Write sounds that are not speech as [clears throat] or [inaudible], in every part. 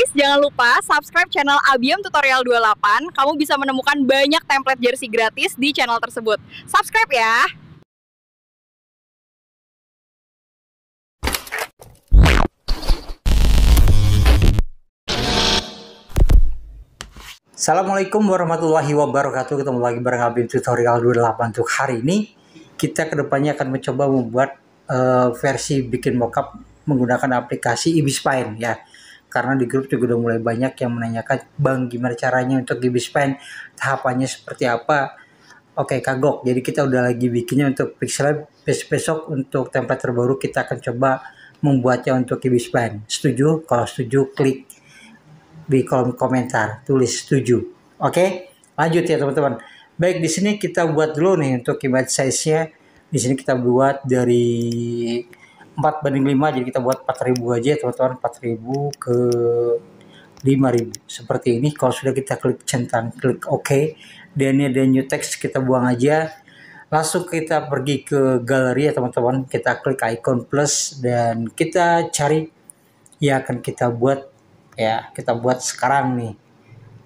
guys, jangan lupa subscribe channel Abiam Tutorial 28. Kamu bisa menemukan banyak template jersey gratis di channel tersebut. Subscribe ya! Assalamualaikum warahmatullahi wabarakatuh. Ketemu lagi bareng Abim Tutorial 28 untuk hari ini. Kita kedepannya akan mencoba membuat uh, versi bikin mockup menggunakan aplikasi Ibispine ya karena di grup juga udah mulai banyak yang menanyakan bang gimana caranya untuk GB Spend tahapannya seperti apa oke okay, kagok jadi kita udah lagi bikinnya untuk Pixel besok, besok untuk template terbaru kita akan coba membuatnya untuk GB Spend setuju kalau setuju klik di kolom komentar tulis setuju oke okay? lanjut ya teman-teman baik di sini kita buat dulu nih untuk image size nya di sini kita buat dari 4 banding 5 jadi kita buat 4000 aja teman-teman 4000 ke 5000 seperti ini kalau sudah kita klik centang klik OK dan ini ada new text kita buang aja langsung kita pergi ke galeri ya teman-teman kita klik icon plus dan kita cari ya akan kita buat ya kita buat sekarang nih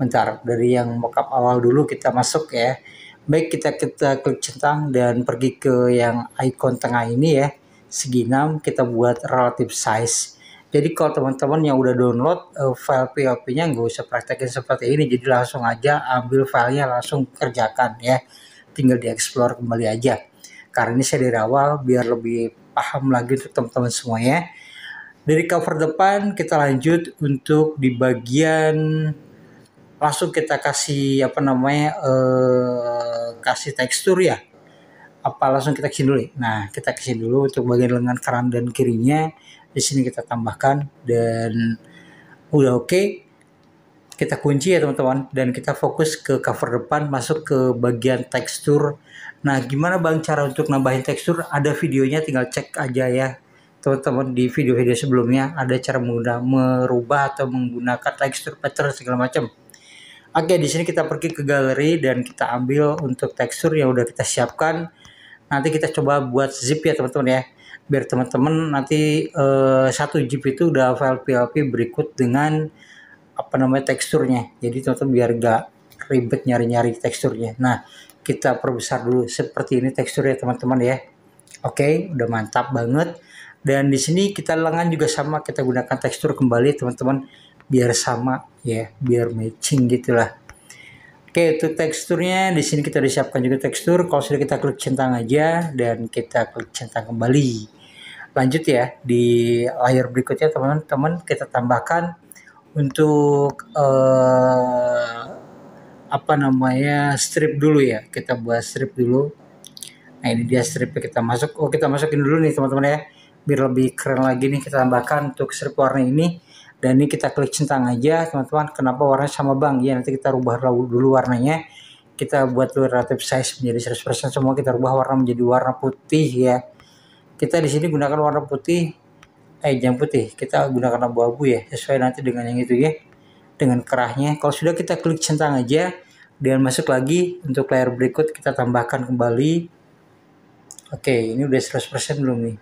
bentar dari yang mockup awal dulu kita masuk ya baik kita kita klik centang dan pergi ke yang icon tengah ini ya segi 6 kita buat relative size. Jadi kalau teman-teman yang udah download eh, file POP-nya nggak usah praktekin seperti ini. Jadi langsung aja ambil filenya langsung kerjakan ya. Tinggal dieksplor kembali aja. Karena ini saya dari awal biar lebih paham lagi untuk teman-teman semuanya. Dari cover depan kita lanjut untuk di bagian langsung kita kasih apa namanya eh, kasih tekstur ya apa langsung kita kesini dulu ya? nah kita kesini dulu untuk bagian lengan kanan dan kirinya di sini kita tambahkan dan udah oke okay. kita kunci ya teman-teman dan kita fokus ke cover depan masuk ke bagian tekstur nah gimana bang cara untuk nambahin tekstur ada videonya tinggal cek aja ya teman-teman di video-video sebelumnya ada cara mudah merubah atau menggunakan tekstur pattern segala macam Oke, di sini kita pergi ke galeri dan kita ambil untuk tekstur yang udah kita siapkan nanti kita coba buat zip ya teman-teman ya biar teman-teman nanti uh, satu zip itu udah file PLP berikut dengan apa namanya teksturnya jadi teman-teman biar gak ribet nyari-nyari teksturnya nah kita perbesar dulu seperti ini teksturnya teman-teman ya oke udah mantap banget dan di sini kita lengan juga sama kita gunakan tekstur kembali teman-teman biar sama ya biar matching gitulah Oke, itu teksturnya di sini kita disiapkan juga tekstur. Kalau sudah kita klik centang aja dan kita klik centang kembali. Lanjut ya di layer berikutnya teman-teman kita tambahkan untuk eh, apa namanya strip dulu ya. Kita buat strip dulu. Nah ini dia stripnya kita masuk. Oh kita masukin dulu nih teman-teman ya. Biar lebih keren lagi nih kita tambahkan untuk strip warna ini dan ini kita klik centang aja teman-teman kenapa warnanya sama bang ya nanti kita rubah dulu warnanya kita buat dulu relative size menjadi 100% semua kita rubah warna menjadi warna putih ya kita di sini gunakan warna putih eh jangan putih kita gunakan abu-abu ya sesuai nanti dengan yang itu ya dengan kerahnya kalau sudah kita klik centang aja dan masuk lagi untuk layar berikut kita tambahkan kembali oke ini udah 100% belum nih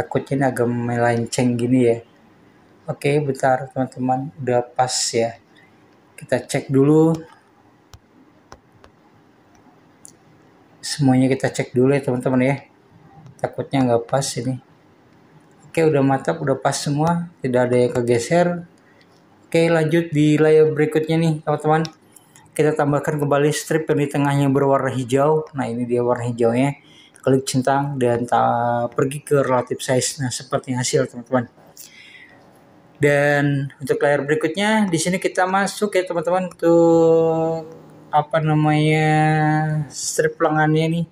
takutnya ini agak melenceng gini ya Oke, bentar teman-teman, udah pas ya. Kita cek dulu. Semuanya kita cek dulu ya teman-teman ya. Takutnya nggak pas ini. Oke, udah mantap, udah pas semua, tidak ada yang kegeser. Oke, lanjut di layar berikutnya nih teman-teman. Kita tambahkan kembali strip yang di tengahnya berwarna hijau. Nah, ini dia warna hijaunya klik centang dan pergi ke relative size. Nah, seperti hasil teman-teman. Dan untuk layar berikutnya di sini kita masuk ya teman-teman untuk apa namanya strip lengannya nih.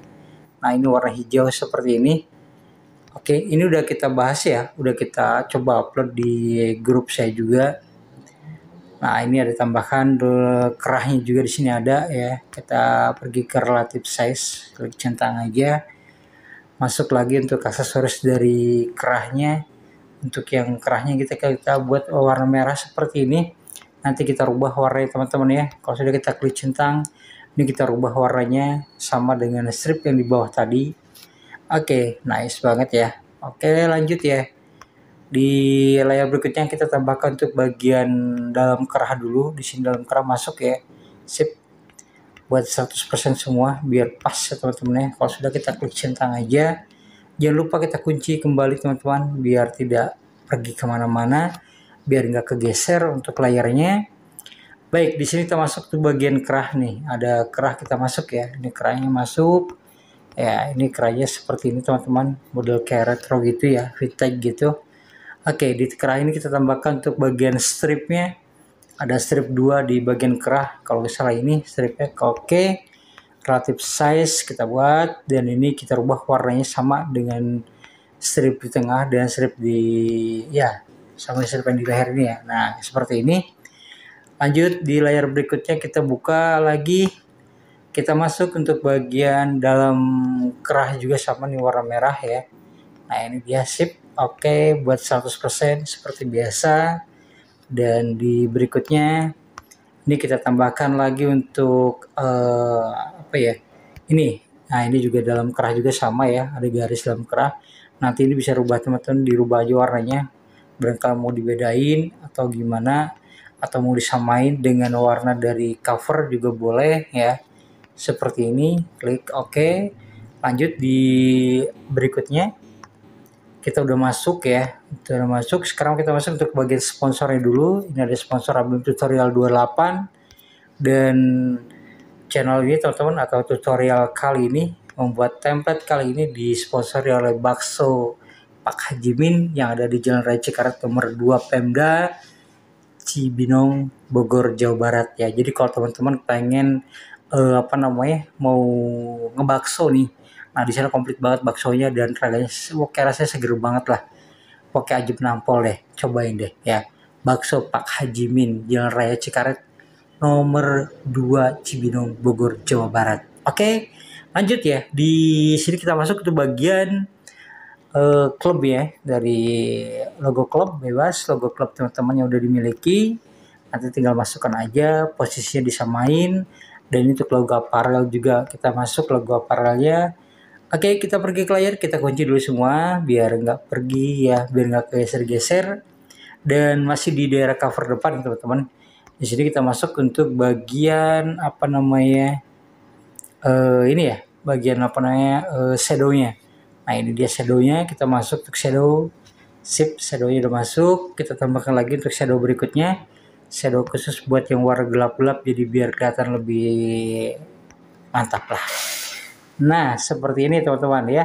Nah, ini warna hijau seperti ini. Oke, ini udah kita bahas ya, udah kita coba upload di grup saya juga. Nah, ini ada tambahan kerahnya juga di sini ada ya. Kita pergi ke relative size, klik centang aja. Masuk lagi untuk aksesoris dari kerahnya untuk yang kerahnya kita gitu, kita buat warna merah seperti ini nanti kita rubah warnanya teman-teman ya kalau sudah kita klik centang ini kita rubah warnanya sama dengan strip yang di bawah tadi oke okay, nice banget ya oke okay, lanjut ya di layar berikutnya kita tambahkan untuk bagian dalam kerah dulu di sini dalam kerah masuk ya sip buat 100% semua biar pas ya teman-teman ya kalau sudah kita klik centang aja jangan lupa kita kunci kembali teman-teman biar tidak pergi kemana-mana biar nggak kegeser untuk layarnya baik di sini kita masuk ke bagian kerah nih ada kerah kita masuk ya ini kerahnya masuk ya ini kerahnya seperti ini teman-teman model kayak retro gitu ya vintage gitu oke di kerah ini kita tambahkan untuk bagian stripnya ada strip 2 di bagian kerah kalau misalnya ini stripnya oke relative size kita buat dan ini kita rubah warnanya sama dengan strip di tengah dan strip di ya sama strip yang di leher ini ya nah seperti ini lanjut di layar berikutnya kita buka lagi kita masuk untuk bagian dalam kerah juga sama nih warna merah ya nah ini dia sip oke buat 100% seperti biasa dan di berikutnya ini kita tambahkan lagi untuk uh, apa ya? Ini. Nah, ini juga dalam kerah juga sama ya, ada garis dalam kerah. Nanti ini bisa rubah teman-teman, dirubah aja warnanya. Barangkali mau dibedain atau gimana atau mau disamain dengan warna dari cover juga boleh ya seperti ini klik OK lanjut di berikutnya kita udah masuk ya kita udah masuk sekarang kita masuk untuk bagian sponsornya dulu ini ada sponsor album tutorial 28 dan channel ini teman-teman atau tutorial kali ini membuat template kali ini disponsori oleh Bakso Pak Haji Min yang ada di Jalan Raya Cikaret nomor 2 Pemda Cibinong Bogor Jawa Barat ya jadi kalau teman-teman pengen uh, apa namanya mau ngebakso nih Nah di sana komplit banget baksonya dan raganya, pokoknya rasanya seger banget lah. Pokoknya ajib nampol deh, cobain deh ya. Bakso Pak Haji Min, Jalan Raya Cikaret, nomor 2 Cibinong, Bogor, Jawa Barat. Oke, lanjut ya. Di sini kita masuk ke bagian uh, klub ya dari logo klub bebas logo klub teman-teman yang udah dimiliki nanti tinggal masukkan aja posisinya disamain dan itu logo paralel juga kita masuk logo paralelnya Oke, kita pergi ke layar, kita kunci dulu semua biar nggak pergi ya, biar nggak geser-geser. Dan masih di daerah cover depan teman-teman. Di sini kita masuk untuk bagian apa namanya? Uh, ini ya, bagian apa namanya? Uh, shadownya. Nah ini dia shadownya, kita masuk untuk shadow. Sip, shadownya udah masuk. Kita tambahkan lagi untuk shadow berikutnya. Shadow khusus buat yang warna gelap-gelap jadi biar kelihatan lebih mantap lah. Nah, seperti ini teman-teman ya.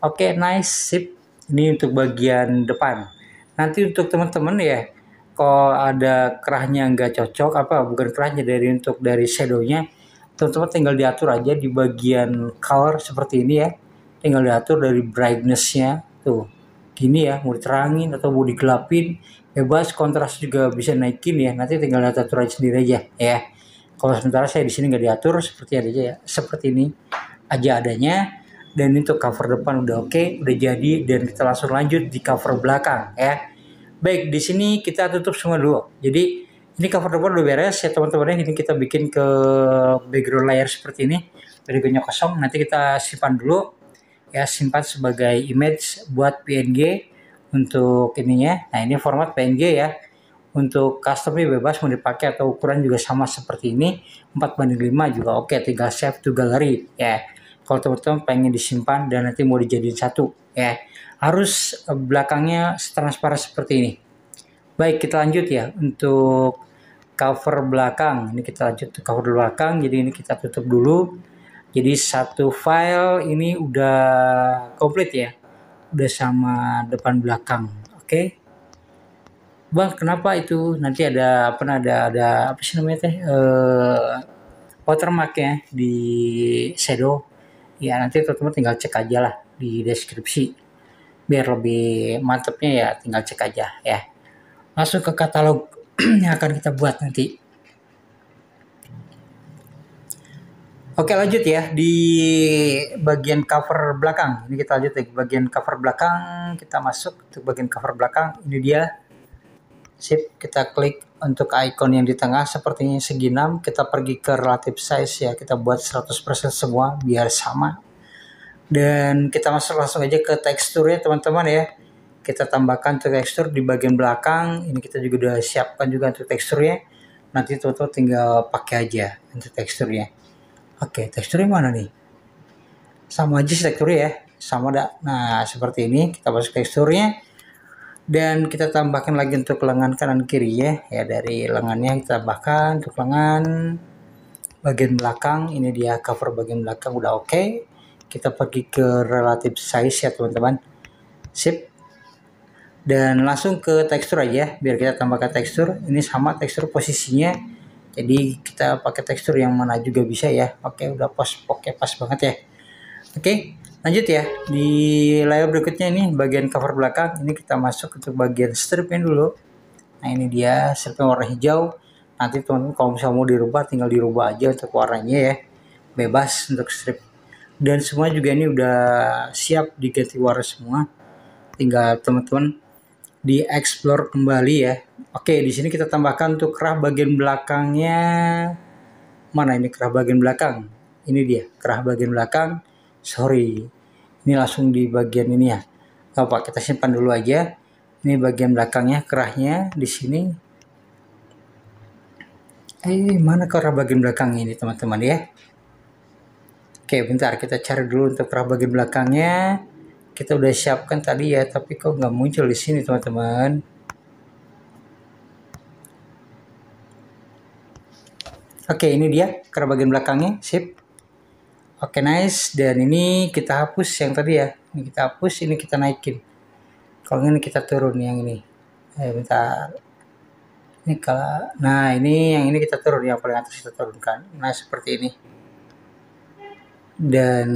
Oke, nice, sip. Ini untuk bagian depan. Nanti untuk teman-teman ya, kalau ada kerahnya nggak cocok, apa bukan kerahnya dari untuk dari shadownya, teman-teman tinggal diatur aja di bagian color seperti ini ya. Tinggal diatur dari brightnessnya tuh. Gini ya, mau diterangin atau mau digelapin, bebas kontras juga bisa naikin ya. Nanti tinggal diatur aja sendiri aja ya. Kalau sementara saya di sini nggak diatur seperti aja ya, seperti ini aja adanya dan itu cover depan udah oke okay, udah jadi dan kita langsung lanjut di cover belakang ya baik di sini kita tutup semua dulu jadi ini cover depan udah beres ya teman-teman ya. ini kita bikin ke background layer seperti ini berikutnya kosong nanti kita simpan dulu ya simpan sebagai image buat PNG untuk ininya nah ini format PNG ya untuk customnya bebas mau dipakai atau ukuran juga sama seperti ini 4 banding 5 juga oke okay, tinggal save to gallery ya kalau teman-teman pengen disimpan dan nanti mau dijadiin satu ya harus eh, belakangnya transparan seperti ini baik kita lanjut ya untuk cover belakang ini kita lanjut ke cover belakang jadi ini kita tutup dulu jadi satu file ini udah komplit ya udah sama depan belakang oke okay? bang kenapa itu nanti ada apa ada ada apa sih namanya teh uh, eh, watermark ya di shadow ya nanti teman-teman tinggal cek aja lah di deskripsi biar lebih mantepnya ya tinggal cek aja ya masuk ke katalog [clears throat] yang akan kita buat nanti Oke lanjut ya di bagian cover belakang ini kita lanjut ya bagian cover belakang kita masuk ke bagian cover belakang ini dia Sip, kita klik untuk icon yang di tengah sepertinya segi 6, kita pergi ke relative size ya, kita buat 100% semua biar sama. Dan kita masuk langsung aja ke teksturnya teman-teman ya. Kita tambahkan tuh tekstur di bagian belakang, ini kita juga udah siapkan juga untuk teksturnya. Nanti teman-teman tinggal pakai aja untuk teksturnya. Oke, teksturnya mana nih? Sama aja sih teksturnya ya, sama dah. Nah, seperti ini kita masuk teksturnya dan kita tambahkan lagi untuk lengan kanan kiri ya ya dari lengannya kita tambahkan untuk lengan bagian belakang ini dia cover bagian belakang udah oke okay. kita pergi ke relative size ya teman-teman sip dan langsung ke tekstur aja ya, biar kita tambahkan tekstur ini sama tekstur posisinya jadi kita pakai tekstur yang mana juga bisa ya oke udah pas oke pas banget ya oke lanjut ya di layar berikutnya ini bagian cover belakang ini kita masuk ke bagian stripnya dulu nah ini dia strip warna hijau nanti teman kalau misalnya mau dirubah tinggal dirubah aja untuk warnanya ya bebas untuk strip dan semua juga ini udah siap diganti warna semua tinggal teman-teman di explore kembali ya oke di sini kita tambahkan untuk kerah bagian belakangnya mana ini kerah bagian belakang ini dia kerah bagian belakang sorry ini langsung di bagian ini ya apa kita simpan dulu aja ini bagian belakangnya kerahnya di sini eh mana kerah bagian belakang ini teman-teman ya oke bentar kita cari dulu untuk kerah bagian belakangnya kita udah siapkan tadi ya tapi kok nggak muncul di sini teman-teman oke ini dia kerah bagian belakangnya sip Oke okay, nice dan ini kita hapus yang tadi ya. Ini kita hapus, ini kita naikin. Kalau ini kita turun yang ini. Eh bentar. Ini kalau nah ini yang ini kita turun yang paling atas kita turunkan. Nah seperti ini. Dan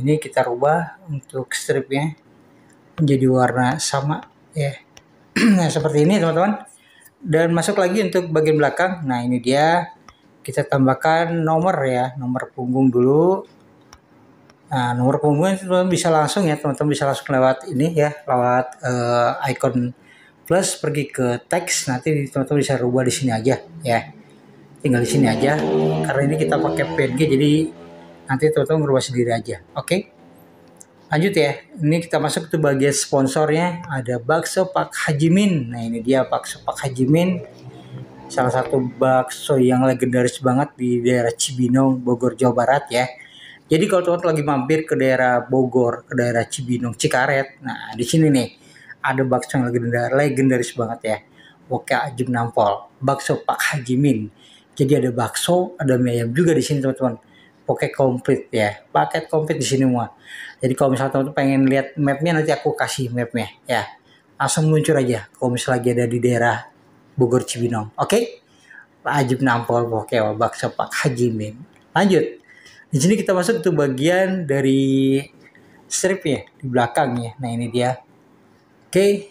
ini kita rubah untuk stripnya menjadi warna sama ya. [clears throat] nah seperti ini teman-teman. Dan masuk lagi untuk bagian belakang. Nah ini dia kita tambahkan nomor ya nomor punggung dulu nah nomor punggung teman-teman bisa langsung ya teman-teman bisa langsung lewat ini ya lewat uh, icon plus pergi ke teks nanti teman-teman bisa rubah di sini aja ya tinggal di sini aja karena ini kita pakai PNG jadi nanti teman-teman merubah sendiri aja oke okay? lanjut ya ini kita masuk ke bagian sponsornya ada bakso Pak Hajimin nah ini dia bakso Pak Hajimin salah satu bakso yang legendaris banget di daerah Cibinong, Bogor, Jawa Barat ya. Jadi kalau teman-teman lagi mampir ke daerah Bogor, ke daerah Cibinong, Cikaret, nah di sini nih ada bakso yang legendaris, legendaris banget ya. Oke, Ajib Nampol, bakso Pak Haji Min. Jadi ada bakso, ada mie ayam juga di sini teman-teman. Pokoknya komplit ya, paket komplit di sini semua. Jadi kalau misalnya teman-teman pengen lihat mapnya nanti aku kasih mapnya ya. Langsung muncul aja kalau misalnya lagi ada di daerah Bogor Cibinong. Oke? Okay? Pak Ajib Nampol Pokewa Bakso Pak Haji Min. Lanjut. Di sini kita masuk ke bagian dari strip ya di belakang ya. Nah ini dia. Oke.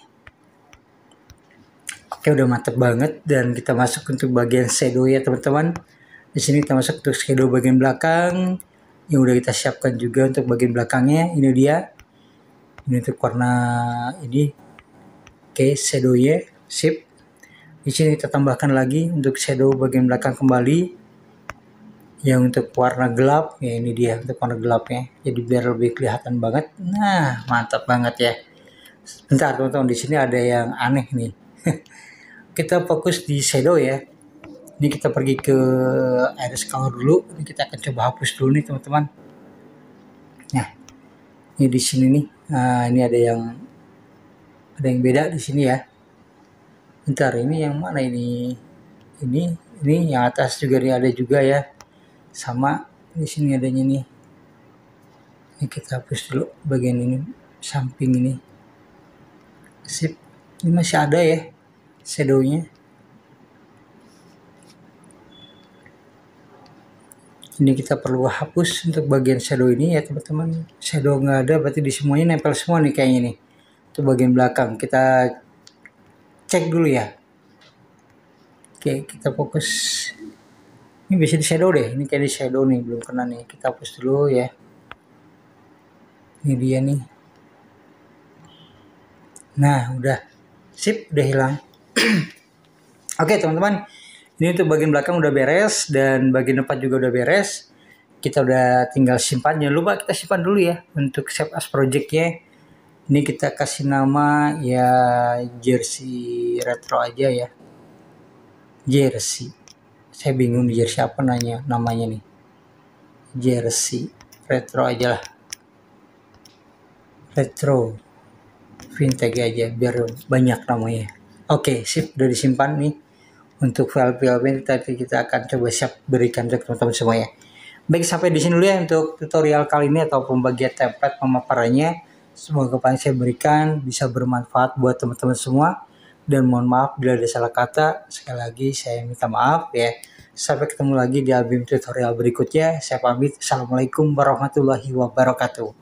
Oke udah mantep banget dan kita masuk untuk bagian shadow ya teman-teman. Di sini kita masuk untuk shadow bagian belakang yang udah kita siapkan juga untuk bagian belakangnya. Ini dia. Ini untuk warna ini. Oke, shadow ya. Sip di sini kita tambahkan lagi untuk shadow bagian belakang kembali yang untuk warna gelap ya ini dia untuk warna gelapnya jadi biar lebih kelihatan banget nah mantap banget ya bentar teman-teman di sini ada yang aneh nih [laughs] kita fokus di shadow ya ini kita pergi ke iris color dulu ini kita akan coba hapus dulu nih teman-teman nah ini di sini nih nah, ini ada yang ada yang beda di sini ya Bentar, ini yang mana ini? Ini, ini yang atas juga nih ada juga ya. Sama di sini adanya nih. Ini kita hapus dulu bagian ini, samping ini. Sip, ini masih ada ya shadownya. ini kita perlu hapus untuk bagian shadow ini ya teman-teman shadow nggak ada berarti di semuanya nempel semua nih kayaknya nih itu bagian belakang kita cek dulu ya oke kita fokus ini bisa di shadow deh ini kayak di shadow nih belum kena nih kita hapus dulu ya ini dia nih nah udah sip udah hilang [clears throat] oke teman-teman ini untuk bagian belakang udah beres dan bagian depan juga udah beres kita udah tinggal simpan jangan lupa kita simpan dulu ya untuk save as projectnya ini kita kasih nama ya jersey retro aja ya. Jersey. Saya bingung jersey apa nanya namanya nih. Jersey retro aja lah. Retro vintage aja biar banyak namanya. Oke, okay, sip udah disimpan nih. Untuk file-file ini tadi kita akan coba siap berikan ke teman-teman semua ya. Baik, sampai di sini dulu ya untuk tutorial kali ini atau pembagian template pemaparannya. Semoga apa yang saya berikan bisa bermanfaat buat teman-teman semua. Dan mohon maaf bila ada salah kata. Sekali lagi saya minta maaf ya. Sampai ketemu lagi di album tutorial berikutnya. Saya pamit. Assalamualaikum warahmatullahi wabarakatuh.